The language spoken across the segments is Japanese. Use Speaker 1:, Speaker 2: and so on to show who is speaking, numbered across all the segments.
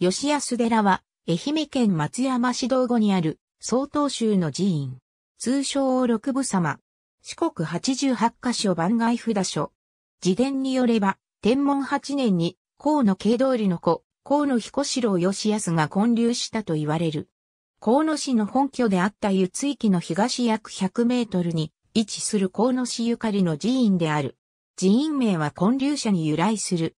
Speaker 1: 吉安
Speaker 2: 寺は、愛媛県松山市道後にある、曹洞宗の寺院。通称六部様。四国八十八箇所番外札所。自伝によれば、天文八年に、河野慶通りの子、河野彦四郎吉安が建立したと言われる。河野市の本拠であった湯津駅の東約百メートルに位置する河野市ゆかりの寺院である。寺院名は建立者に由来する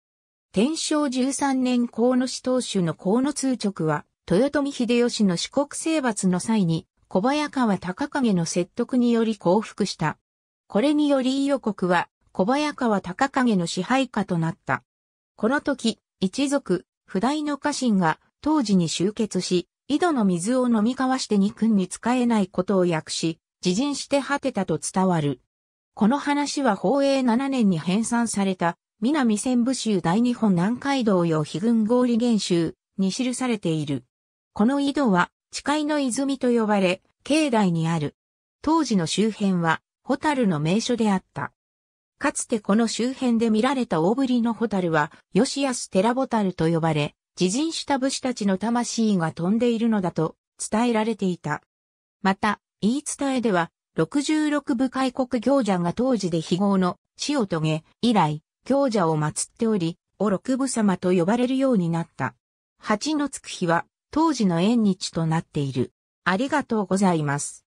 Speaker 2: 天正13年河野市当主の河野通直は、豊臣秀吉の四国征伐の際に、小早川隆景の説得により降伏した。これにより伊予国は、小早川隆景の支配下となった。この時、一族、不代の家臣が、当時に集結し、井戸の水を飲み交わして二君に使えないことを訳し、自陣して果てたと伝わる。この話は宝永7年に編纂された南千部州大日本南海道用非軍合理原州に記されている。この井戸は、地界の泉と呼ばれ、境内にある。当時の周辺は、ホタルの名所であった。かつてこの周辺で見られた大ぶりのホタルは、ヨシアステラボタルと呼ばれ、自陣した武士たちの魂が飛んでいるのだと伝えられていた。また、言い伝えでは、66部開国行者が当時で非業の死を遂げ、以来、強者を祀っており、お六部様と呼ばれるようになった。八のつく日は、当時の縁日となっている。ありがとうございます。